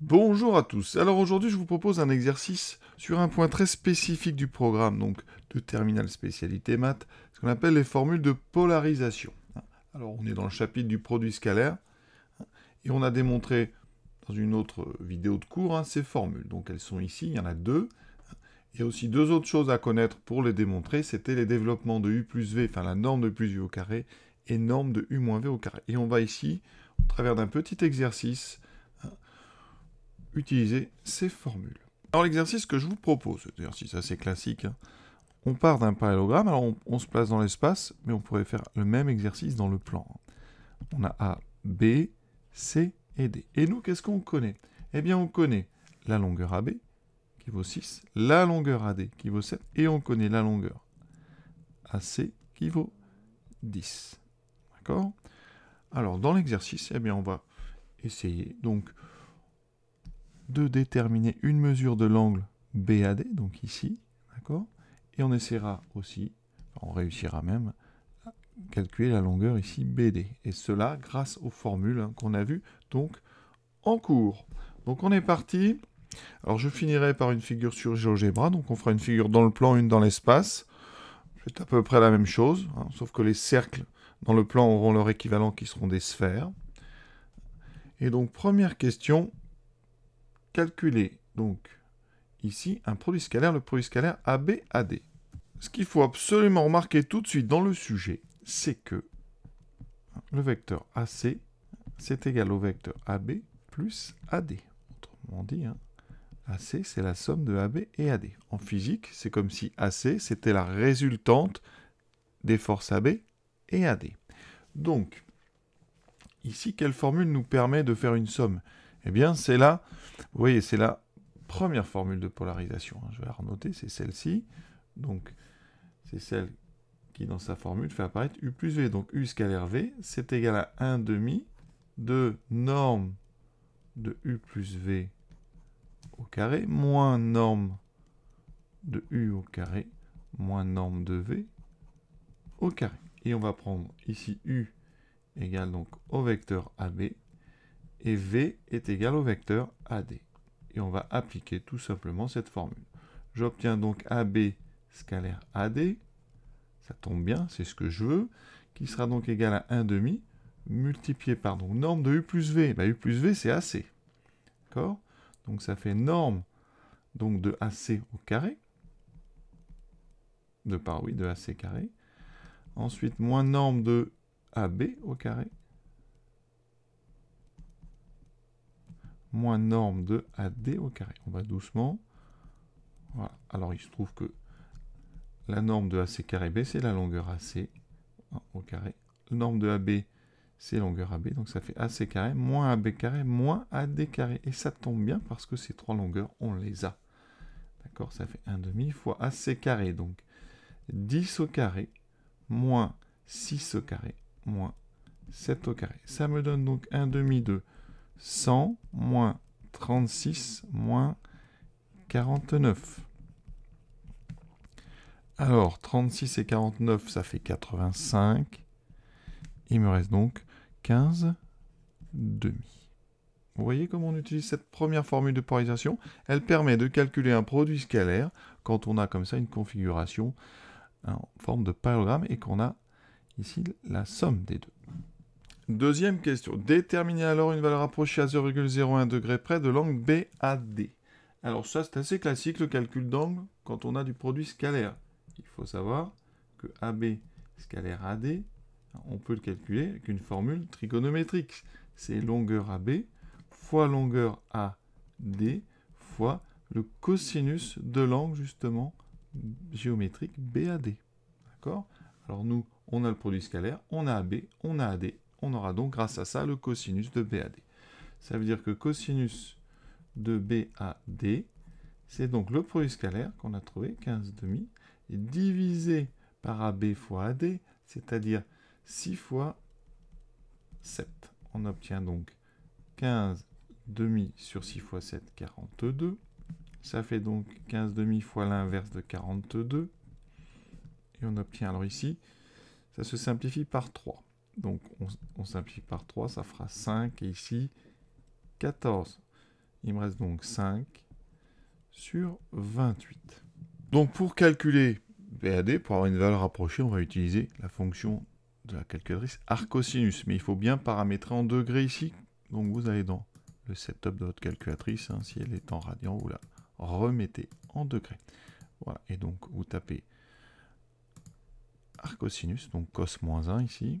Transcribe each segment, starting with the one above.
Bonjour à tous. Alors aujourd'hui, je vous propose un exercice sur un point très spécifique du programme, donc de terminal spécialité maths, ce qu'on appelle les formules de polarisation. Alors on est dans le chapitre du produit scalaire et on a démontré dans une autre vidéo de cours hein, ces formules. Donc elles sont ici, il y en a deux. Il y a aussi deux autres choses à connaître pour les démontrer, c'était les développements de U plus V, enfin la norme de plus U au carré, et norme de U moins V au carré. Et on va ici, au travers d'un petit exercice, utiliser ces formules. Alors l'exercice que je vous propose, c'est un exercice assez classique, hein, on part d'un parallélogramme, alors on, se place dans l'espace, mais on pourrait faire le même exercice dans le plan. On a A, B, C et D. Et nous, qu'est-ce qu'on connaît Eh bien, on connaît la longueur AB, qui vaut 6, la longueur AD, qui vaut 7, et on connaît la longueur AC, qui vaut 10. D'accord Alors, dans l'exercice, eh bien, on va essayer donc de déterminer une mesure de l'angle BAD, donc ici, d'accord Et on essaiera aussi, on réussira même, à calculer la longueur ici BD. Et cela grâce aux formules hein, qu'on a vues, donc, en cours. Donc on est parti. Alors je finirai par une figure sur GeoGebra, donc on fera une figure dans le plan, une dans l'espace. C'est à peu près la même chose, hein, sauf que les cercles dans le plan auront leur équivalent qui seront des sphères. Et donc première question, calculer donc ici un produit scalaire, le produit scalaire ABAD. Ce qu'il faut absolument remarquer tout de suite dans le sujet, c'est que hein, le vecteur AC, c'est égal au vecteur AB plus AD. Autrement dit, hein, AC, c'est la somme de AB et AD. En physique, c'est comme si AC, c'était la résultante des forces AB et AD. Donc, ici, quelle formule nous permet de faire une somme eh bien, c'est là, vous voyez, c'est la première formule de polarisation. Hein, je vais la renoter, c'est celle-ci. Donc, c'est celle qui, dans sa formule, fait apparaître U plus V. Donc, U scalaire V, c'est égal à 1 demi de norme de U plus V au carré, moins norme de U au carré, moins norme de V au carré. Et on va prendre ici U égale donc au vecteur AB, et V est égal au vecteur AD. Et on va appliquer tout simplement cette formule. J'obtiens donc AB scalaire AD, ça tombe bien, c'est ce que je veux, qui sera donc égal à 1,5, multiplié par donc, norme de U plus V. Bah, U plus V, c'est AC. D'accord Donc ça fait norme donc, de AC au carré, de par oui, de AC carré. Ensuite, moins norme de AB au carré moins norme de AD au carré. On va doucement. Alors il se trouve que la norme de AC carré B, c'est la longueur AC hein, au carré. La norme de AB, c'est longueur AB, donc ça fait AC carré moins AB carré moins AD carré. Et ça tombe bien parce que ces trois longueurs, on les a. D'accord Ça fait 1 demi fois AC carré, donc 10 au carré moins 6 au carré moins 7 au carré. Ça me donne donc 1 demi de 100 moins 36 moins 49. Alors, 36 et 49, ça fait 85. Il me reste donc 15 demi. Vous voyez comment on utilise cette première formule de polarisation Elle permet de calculer un produit scalaire quand on a comme ça une configuration en forme de parallélogramme et qu'on a ici la somme des deux. Deuxième question. déterminer alors une valeur approchée à 0,01 degré près de l'angle BAD. Alors ça, c'est assez classique, le calcul d'angle, quand on a du produit scalaire. Il faut savoir que AB scalaire AD, on peut le calculer avec une formule trigonométrique. C'est longueur AB fois longueur AD fois le cosinus de l'angle, justement, géométrique BAD. D'accord Alors nous, on a le produit scalaire, on a AB, on a AD, on aura donc grâce à ça le cosinus de BAD. Ça veut dire que cosinus de BAD, c'est donc le produit scalaire qu'on a trouvé, 15 demi, et divisé par AB fois AD, c'est-à-dire 6 fois 7. On obtient donc 15 demi sur 6 fois 7, 42. Ça fait donc 15 demi fois l'inverse de 42. Et on obtient alors ici, ça se simplifie par 3. Donc on, simplifie par 3, ça fera 5, et ici 14. Il me reste donc 5 sur 28. Donc pour calculer BAD, pour avoir une valeur approchée, on va utiliser la fonction de la calculatrice arcosinus. Mais il faut bien paramétrer en degrés ici. Donc vous allez dans le setup de votre calculatrice, hein. si elle est en radian, vous la remettez en degrés. Voilà, et donc vous tapez arcosinus, donc cos-1 ici,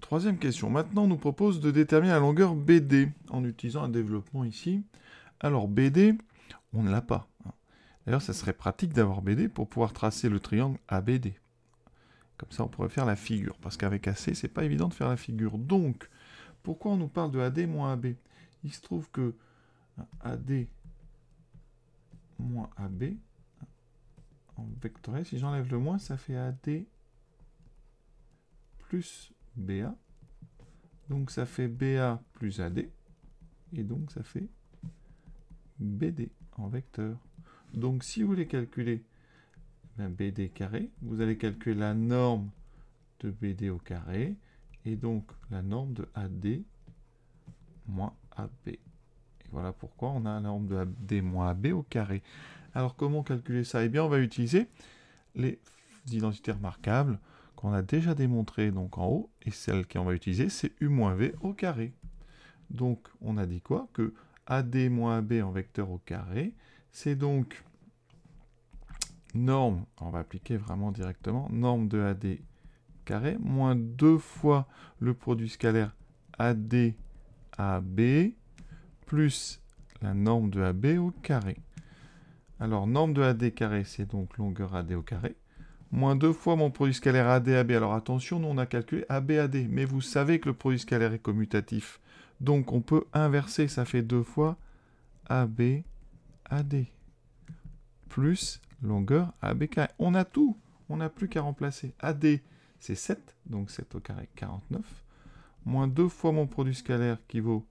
Troisième question. Maintenant, on nous propose de déterminer la longueur BD en utilisant un développement ici. Alors BD, on ne l'a pas. Hein. D'ailleurs, ça serait pratique d'avoir BD pour pouvoir tracer le triangle ABD. Comme ça, on pourrait faire la figure. Parce qu'avec AC, ce n'est pas évident de faire la figure. Donc, pourquoi on nous parle de AD moins AB Il se trouve que hein, AD moins AB, hein, en vectoriel, si j'enlève le moins, ça fait AD plus BA. Donc ça fait BA plus AD. Et donc ça fait BD en vecteur. Donc si vous voulez calculer BD carré, vous allez calculer la norme de BD au carré. Et donc la norme de AD moins AB. Et voilà pourquoi on a la norme de AD moins AB au carré. Alors comment calculer ça Eh bien on va utiliser les identités remarquables qu'on a déjà démontré donc en haut, et celle qu'on va utiliser, c'est U-V au carré. Donc on a dit quoi Que AD-AB en vecteur au carré, c'est donc norme, on va appliquer vraiment directement, norme de AD carré, moins deux fois le produit scalaire AD AB, plus la norme de AB au carré. Alors norme de AD carré, c'est donc longueur AD au carré moins deux fois mon produit scalaire ADAB. Alors attention, nous on a calculé ABAD, mais vous savez que le produit scalaire est commutatif. Donc on peut inverser, ça fait deux fois ABAD plus longueur AB carré. On a tout, on n'a plus qu'à remplacer. AD, c'est 7, donc 7 au carré, 49, moins 2 fois mon produit scalaire qui vaut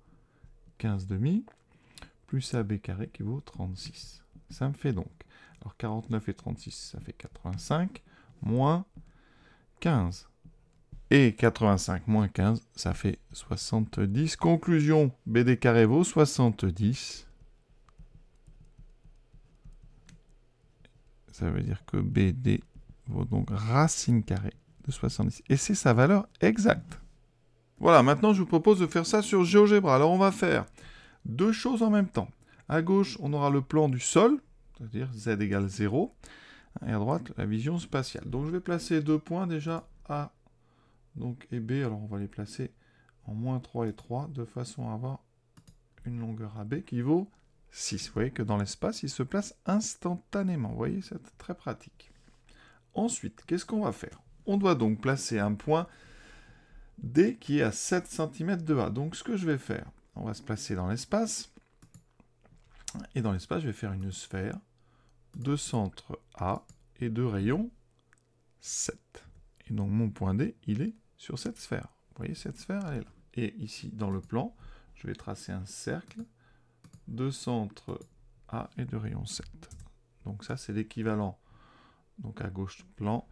15 demi, plus AB carré qui vaut 36. Ça me fait donc 49 et 36, ça fait 85, moins 15. Et 85 moins 15, ça fait 70. Conclusion, BD carré vaut 70. Ça veut dire que BD vaut donc racine carrée de 70. Et c'est sa valeur exacte. Voilà, maintenant je vous propose de faire ça sur GeoGebra. Alors on va faire deux choses en même temps. À gauche, on aura le plan du sol, c'est-à-dire z égale 0, et à droite, la vision spatiale. Donc je vais placer deux points déjà, A donc, et B, alors on va les placer en moins 3 et 3, de façon à avoir une longueur AB qui vaut 6. Vous voyez que dans l'espace, il se place instantanément. Vous voyez, c'est très pratique. Ensuite, qu'est-ce qu'on va faire On doit donc placer un point D qui est à 7 cm de A. Donc ce que je vais faire, on va se placer dans l'espace. Et dans l'espace, je vais faire une sphère de centre A et de rayon 7. Et donc mon point D, il est sur cette sphère. Vous voyez, cette sphère, elle est là. Et ici, dans le plan, je vais tracer un cercle de centre A et de rayon 7. Donc ça, c'est l'équivalent. Donc à gauche, plan,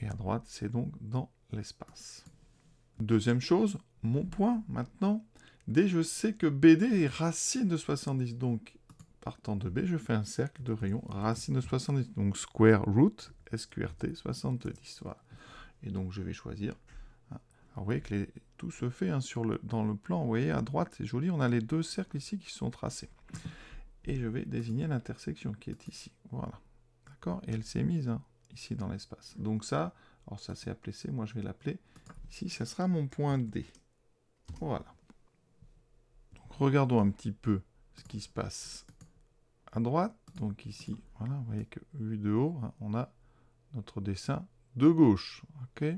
et à droite, c'est donc dans l'espace. Deuxième chose, mon point, maintenant. D, je sais que BD est racine de 70, donc Partant de B, je fais un cercle de rayon racine de 70. Donc square root SQRT 70. Voilà. Et donc je vais choisir. Hein. vous voyez que les... tout se fait hein, sur le... dans le plan. Vous voyez à droite, c'est joli, on a les deux cercles ici qui sont tracés. Et je vais désigner l'intersection qui est ici. Voilà. D'accord Et elle s'est mise hein, ici dans l'espace. Donc ça, alors ça c'est appelé C, moi je vais l'appeler ici, ça sera mon point D. Voilà. Donc regardons un petit peu ce qui se passe droite. Donc ici, voilà, vous voyez que vu de haut, hein, on a notre dessin de gauche. ok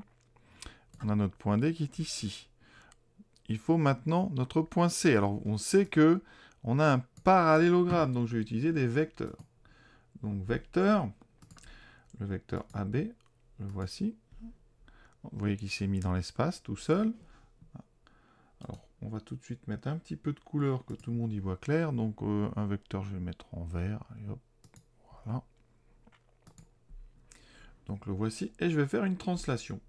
on a notre point D qui est ici. Il faut maintenant notre point C. Alors on sait que on a un parallélogramme, donc je vais utiliser des vecteurs. Donc vecteur, le vecteur AB, le voici. Vous voyez qu'il s'est mis dans l'espace tout seul. Alors on va tout de suite mettre un petit peu de couleur que tout le monde y voit clair. Donc euh, un vecteur, je vais mettre en vert. voilà. Donc le voici. Et je vais faire une translation.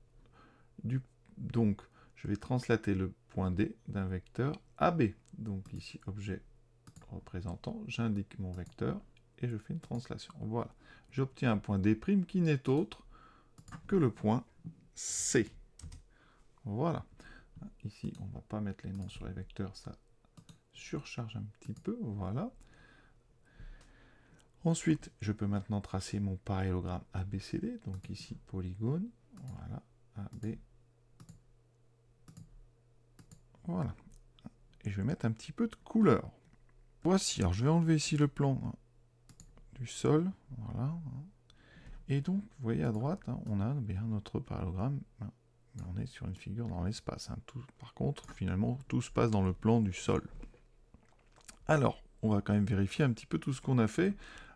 Du... Donc je vais translater le point D d'un vecteur AB Donc ici, objet représentant, j'indique mon vecteur et je fais une translation. Voilà. J'obtiens un point D' qui n'est autre que le point C. Voilà. Ici, on ne va pas mettre les noms sur les vecteurs, ça surcharge un petit peu, voilà. Ensuite, je peux maintenant tracer mon parallélogramme ABCD, donc ici polygone, voilà, AB, voilà. Et je vais mettre un petit peu de couleur. Voici, alors je vais enlever ici le plan hein, du sol, voilà. Hein. Et donc, vous voyez à droite, hein, on a bien notre parallélogramme on est sur une figure dans l'espace. Hein. Par contre, finalement, tout se passe dans le plan du sol. Alors, on va quand même vérifier un petit peu tout ce qu'on a fait.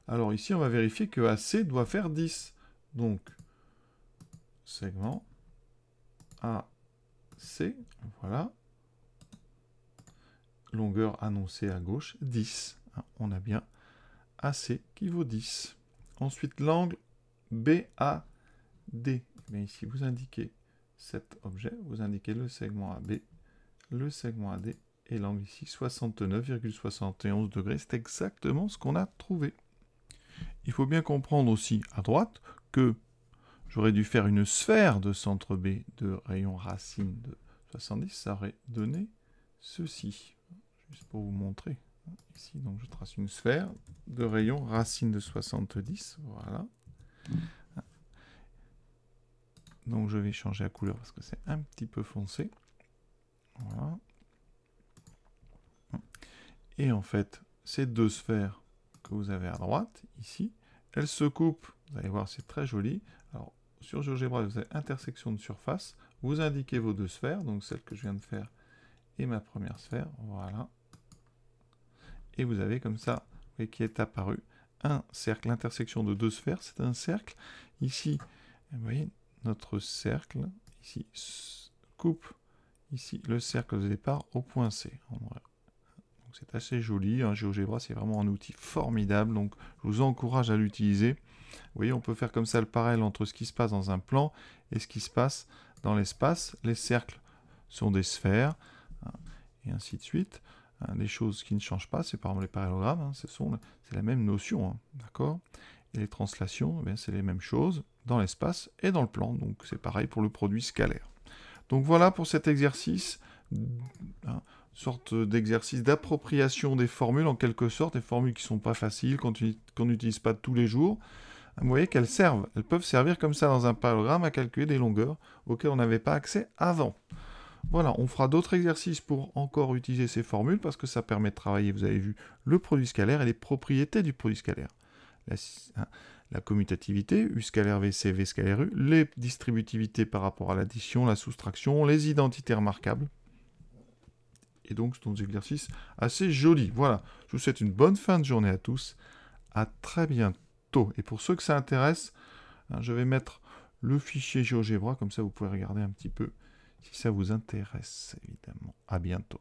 Alors ici, on va vérifier que AC doit faire 10. Donc, segment AC, voilà. Longueur annoncée à gauche, 10. Hein. On a bien AC qui vaut 10. Ensuite, l'angle BAD. Eh ici, vous indiquez cet objet, vous indiquez le segment AB, le segment AD et l'angle ici 69,71 degrés. C'est exactement ce qu'on a trouvé. Il faut bien comprendre aussi à droite que j'aurais dû faire une sphère de centre B de rayon racine de 70. Ça aurait donné ceci, juste pour vous montrer. Ici, donc je trace une sphère de rayon racine de 70. Voilà. Donc je vais changer la couleur parce que c'est un petit peu foncé. Voilà. Et en fait, ces deux sphères que vous avez à droite, ici, elles se coupent. Vous allez voir, c'est très joli. Alors, sur GeoGebra, vous avez intersection de surface. Vous indiquez vos deux sphères, donc celle que je viens de faire et ma première sphère. Voilà. Et vous avez comme ça, vous voyez, qui est apparu un cercle. L'intersection de deux sphères, c'est un cercle. Ici, vous voyez, notre cercle, ici, coupe ici le cercle de départ au point C. C'est assez joli, un hein, GeoGebra c'est vraiment un outil formidable, donc je vous encourage à l'utiliser. Vous voyez, on peut faire comme ça le parallèle entre ce qui se passe dans un plan et ce qui se passe dans l'espace. Les cercles sont des sphères, hein, et ainsi de suite. Hein, des les choses qui ne changent pas, c'est par exemple les parallélogrammes, c'est la même notion, d'accord et les translations, eh c'est les mêmes choses dans l'espace et dans le plan. Donc c'est pareil pour le produit scalaire. Donc voilà pour cet exercice, hein, sorte d'exercice d'appropriation des formules en quelque sorte, des formules qui ne sont pas faciles, qu'on n'utilise pas tous les jours. Vous voyez qu'elles servent, elles peuvent servir comme ça dans un programme à calculer des longueurs auxquelles on n'avait pas accès avant. Voilà, on fera d'autres exercices pour encore utiliser ces formules parce que ça permet de travailler, vous avez vu, le produit scalaire et les propriétés du produit scalaire. Hein, la, commutativité, U scalaire V, C, scalaire U, les distributivités par rapport à l'addition, la soustraction, les identités remarquables. Et donc, c'est un exercice assez joli. Voilà, je vous souhaite une bonne fin de journée à tous. À très bientôt. Et pour ceux que ça intéresse, hein, je vais mettre le fichier GeoGebra, comme ça vous pouvez regarder un petit peu si ça vous intéresse, évidemment. À bientôt.